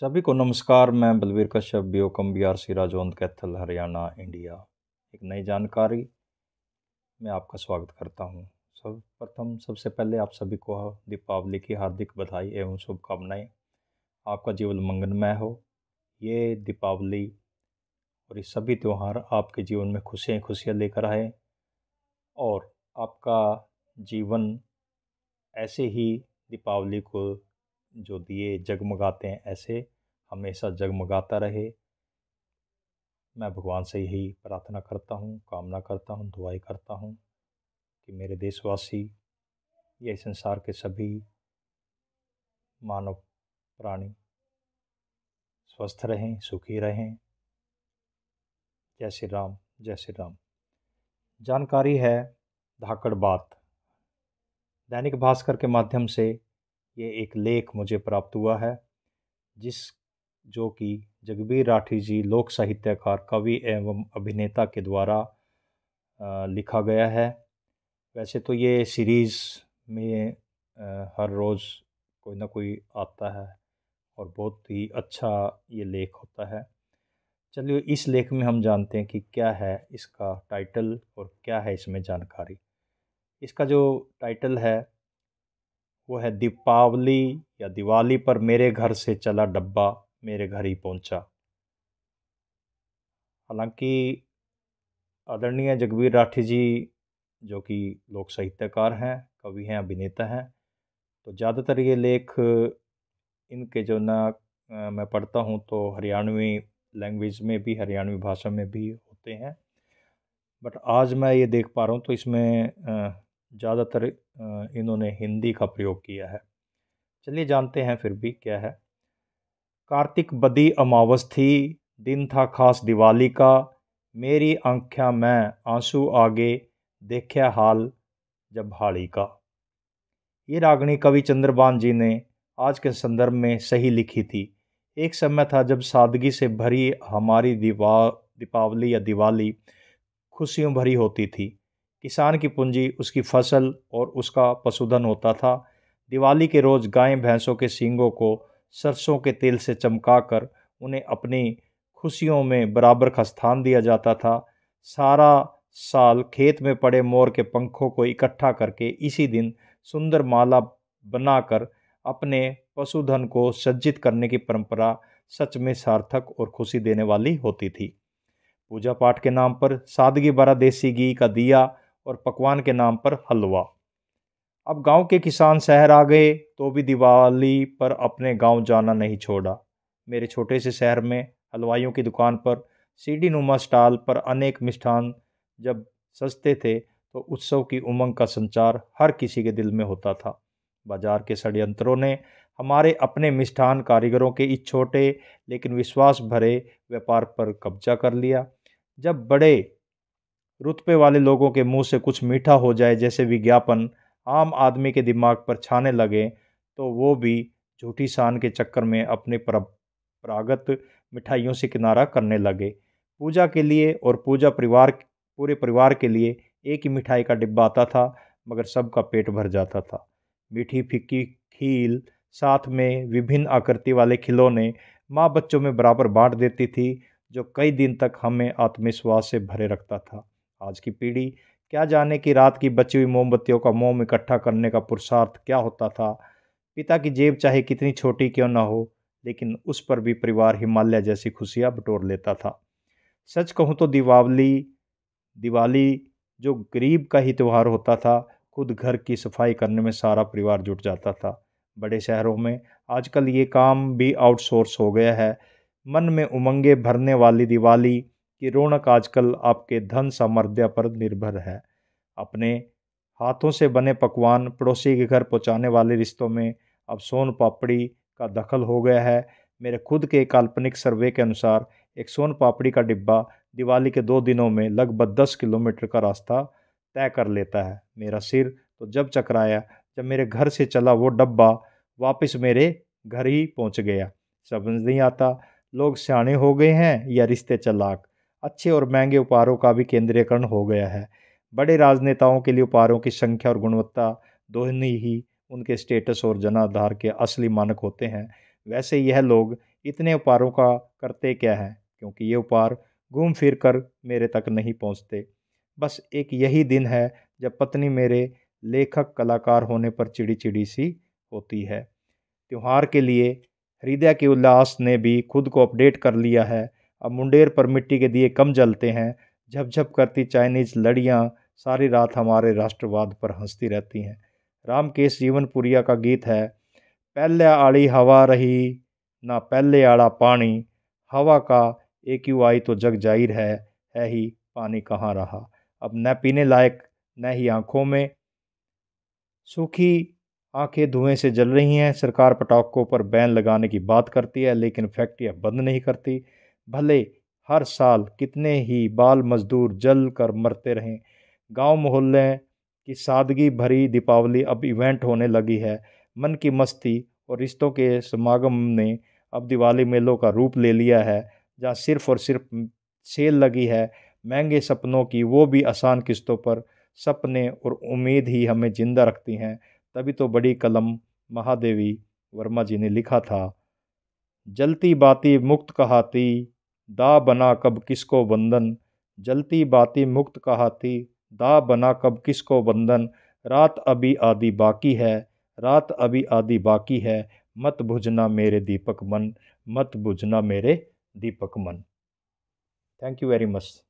सभी को नमस्कार मैं बलवीर कश्यप बी ओ कम B R Rajound Kaithal Haryana India एक नई जानकारी में आपका स्वागत करता हूँ सब प्रथम सबसे पहले आप सभी को दीपावली की हार्दिक बधाई एवं शुभकामनाएं आपका जीवन मंगलमय हो ये दीपावली और ये सभी त्यौहार आपके जीवन में खुशियाँ खुशियाँ लेकर आए और आपका जीवन ऐसे ही दीपावली को जो दिए जगमगाते हैं ऐसे हमेशा जगमगाता रहे मैं भगवान से यही प्रार्थना करता हूँ कामना करता हूँ दुआई करता हूँ कि मेरे देशवासी या संसार के सभी मानव प्राणी स्वस्थ रहें सुखी रहें जय श्री राम जय श्री राम जानकारी है धाकड़ बात दैनिक भास्कर के माध्यम से ये एक लेख मुझे प्राप्त हुआ है जिस जो कि जगबीर राठी जी लोक साहित्यकार कवि एवं अभिनेता के द्वारा लिखा गया है वैसे तो ये सीरीज़ में हर रोज़ कोई ना कोई आता है और बहुत ही अच्छा ये लेख होता है चलिए इस लेख में हम जानते हैं कि क्या है इसका टाइटल और क्या है इसमें जानकारी इसका जो टाइटल है वो है दीपावली या दिवाली पर मेरे घर से चला डब्बा मेरे घर ही पहुंचा हालांकि आदरणीय जगबीर राठी जी जो कि लोक साहित्यकार हैं कवि हैं अभिनेता हैं तो ज़्यादातर ये लेख इनके जो ना मैं पढ़ता हूँ तो हरियाणवी लैंग्वेज में भी हरियाणवी भाषा में भी होते हैं बट आज मैं ये देख पा रहा हूँ तो इसमें ज़्यादातर इन्होंने हिंदी का प्रयोग किया है चलिए जानते हैं फिर भी क्या है कार्तिक बदी अमावस थी दिन था खास दिवाली का मेरी आंख्या मैं आंसू आगे देख्या हाल जब हाड़ी का ये रागणी कवि चंद्रबान जी ने आज के संदर्भ में सही लिखी थी एक समय था जब सादगी से भरी हमारी दीवा दीपावली या दिवाली खुशियों भरी होती थी किसान की पूंजी उसकी फसल और उसका पशुधन होता था दिवाली के रोज़ गाय भैंसों के सींगों को सरसों के तेल से चमकाकर उन्हें अपनी खुशियों में बराबर का स्थान दिया जाता था सारा साल खेत में पड़े मोर के पंखों को इकट्ठा करके इसी दिन सुंदर माला बनाकर अपने पशुधन को सज्जित करने की परंपरा सच में सार्थक और खुशी देने वाली होती थी पूजा पाठ के नाम पर सादगी बरा देसी घी का दिया और पकवान के नाम पर हलवा अब गांव के किसान शहर आ गए तो भी दिवाली पर अपने गांव जाना नहीं छोड़ा मेरे छोटे से शहर में हलवाइयों की दुकान पर सीडी नुमा स्टाल पर अनेक मिष्ठान जब सजते थे तो उत्सव की उमंग का संचार हर किसी के दिल में होता था बाजार के षडयंत्रों ने हमारे अपने मिष्ठान कारीगरों के इस छोटे लेकिन विश्वास भरे व्यापार पर कब्जा कर लिया जब बड़े रुतबे वाले लोगों के मुंह से कुछ मीठा हो जाए जैसे विज्ञापन आम आदमी के दिमाग पर छाने लगे तो वो भी झूठी शान के चक्कर में अपने परंपरागत मिठाइयों से किनारा करने लगे पूजा के लिए और पूजा परिवार पूरे परिवार के लिए एक ही मिठाई का डिब्बा आता था मगर सबका पेट भर जाता था मीठी फिक्की खील साथ में विभिन्न आकृति वाले खिलौने माँ बच्चों में बराबर बांट देती थी जो कई दिन तक हमें आत्मविश्वास से भरे रखता था आज की पीढ़ी क्या जाने कि रात की बची हुई मोमबत्तियों का मोम इकट्ठा करने का पुरुषार्थ क्या होता था पिता की जेब चाहे कितनी छोटी क्यों न हो लेकिन उस पर भी परिवार हिमालय जैसी खुशियाँ बटोर लेता था सच कहूँ तो दिवाली दिवाली जो गरीब का ही त्यौहार होता था खुद घर की सफाई करने में सारा परिवार जुट जाता था बड़े शहरों में आजकल ये काम भी आउटसोर्स हो गया है मन में उमंगे भरने वाली दिवाली कि रौनक आजकल आपके धन सामर्थ्य पर निर्भर है अपने हाथों से बने पकवान पड़ोसी के घर पहुंचाने वाले रिश्तों में अब सोन पापड़ी का दखल हो गया है मेरे खुद के काल्पनिक सर्वे के अनुसार एक सोन पापड़ी का डिब्बा दिवाली के दो दिनों में लगभग दस किलोमीटर का रास्ता तय कर लेता है मेरा सिर तो जब चकराया जब मेरे घर से चला वो डब्बा वापस मेरे घर ही पहुंच गया समझ नहीं आता लोग सियाने हो गए हैं या रिश्ते चलाक अच्छे और महंगे उपहारों का भी केंद्रीयकरण हो गया है बड़े राजनेताओं के लिए उपहारों की संख्या और गुणवत्ता दोनों ही उनके स्टेटस और जनाधार के असली मानक होते हैं वैसे यह लोग इतने उपहारों का करते क्या हैं क्योंकि ये उपहार घूम फिर कर मेरे तक नहीं पहुंचते बस एक यही दिन है जब पत्नी मेरे लेखक कलाकार होने पर चिड़ी चिड़ी सी होती है त्यौहार के लिए हृदय के उल्लास ने भी खुद को अपडेट कर लिया है अब मुंडेर पर मिट्टी के दिए कम जलते हैं झपझप करती चाइनीज लड़ियाँ सारी रात हमारे राष्ट्रवाद पर हंसती रहती हैं रामकेश जीवनपुरिया का गीत है पहले आड़ी हवा रही ना पहले आड़ा पानी हवा का ए क्यू आई तो जग जाहिर है है ही पानी कहाँ रहा अब न पीने लायक न ही आँखों में सूखी आंखें धुएं से जल रही हैं सरकार पटाखों पर बैन लगाने की बात करती है लेकिन फैक्ट्रियां बंद नहीं करती भले हर साल कितने ही बाल मज़दूर जल कर मरते रहें गांव मोहल्ले की सादगी भरी दीपावली अब इवेंट होने लगी है मन की मस्ती और रिश्तों के समागम ने अब दिवाली मेलों का रूप ले लिया है जहाँ सिर्फ और सिर्फ सेल लगी है महंगे सपनों की वो भी आसान किस्तों पर सपने और उम्मीद ही हमें जिंदा रखती हैं तभी तो बड़ी कलम महादेवी वर्मा जी ने लिखा था जलती बाती मुक्त कहाती दा बना कब किसको बंधन जलती बाती मुक्त कहा थी दा बना कब किसको बंधन रात अभी आदि बाकी है रात अभी आदि बाकी है मत बुझना मेरे दीपक मन मत बुझना मेरे दीपक मन थैंक यू वेरी मच